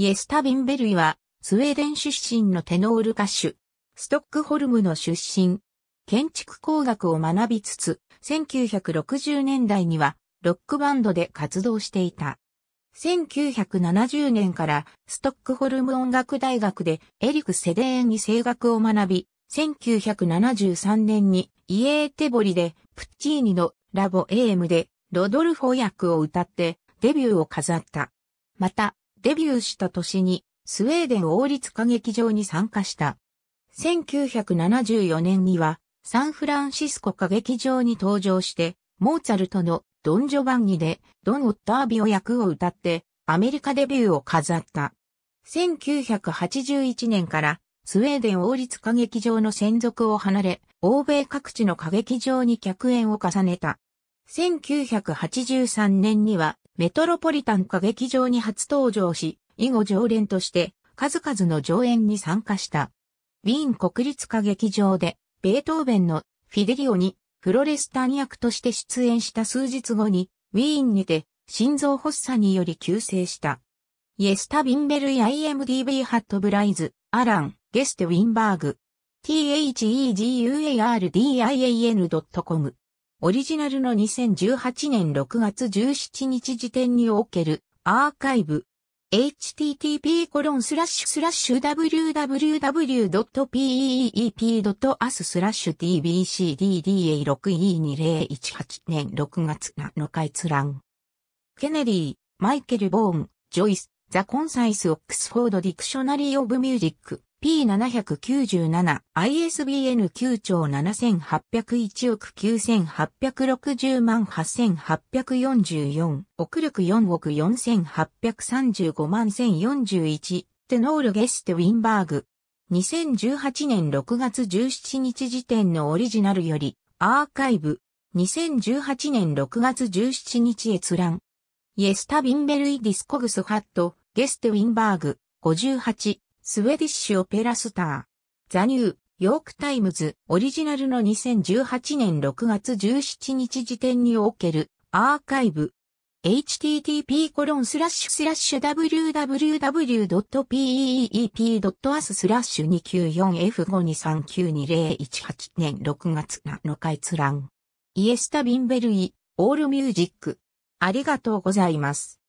イエスタ・ビンベルイは、スウェーデン出身のテノール歌手、ストックホルムの出身、建築工学を学びつつ、1960年代には、ロックバンドで活動していた。1970年からストックホルム音楽大学でエリク・セデーンに声楽を学び、1973年にイエーテボリでプッチーニのラボエームでロドルフォ役を歌ってデビューを飾った。また、デビューした年に、スウェーデン王立歌劇場に参加した。1974年には、サンフランシスコ歌劇場に登場して、モーツァルトのドン・ジョバンニでドン・オッタービオ役を歌って、アメリカデビューを飾った。1981年からスウェーデン王立歌劇場の専属を離れ、欧米各地の歌劇場に客演を重ねた。1983年にはメトロポリタン歌劇場に初登場し、以後常連として数々の上演に参加した。ウィーン国立歌劇場で、ベートーベンのフィデリオにフロレスタン役として出演した数日後に、ウィーンにて心臓発作により急逝した。イエスタ・ビンベルイ・ IMDB ハットブライズ、アラン、ゲステ・ウィンバーグ。THEGUARDIAN.com オリジナルの2018年6月17日時点におけるアーカイブ http://www.peep.as スラッシュ tbcdda6e2018 年6月7日閲覧。ケネリー、マイケル・ボーン、ジョイス、ザ・コンサイス・オックスフォード・ディクショナリー・オブ・ミュージック。P797、ISBN 9兆7801億9860万8844、億力4億4835万1041、テノール・ゲステ・ウィンバーグ。2018年6月17日時点のオリジナルより、アーカイブ。2018年6月17日閲覧。イエスタ・ビンベルイ・ディスコグス・ハット、ゲステ・ウィンバーグ、58。スウェディッシュオペラスター。ザニュー、ヨークタイムズ、オリジナルの2018年6月17日時点におけるアーカイブ。http コロンスラッシュスラッシュ www.peep.as スラッシュ 294F5239201 年6月7日閲覧。イエスタ・ビンベルイ、オールミュージック。ありがとうございます。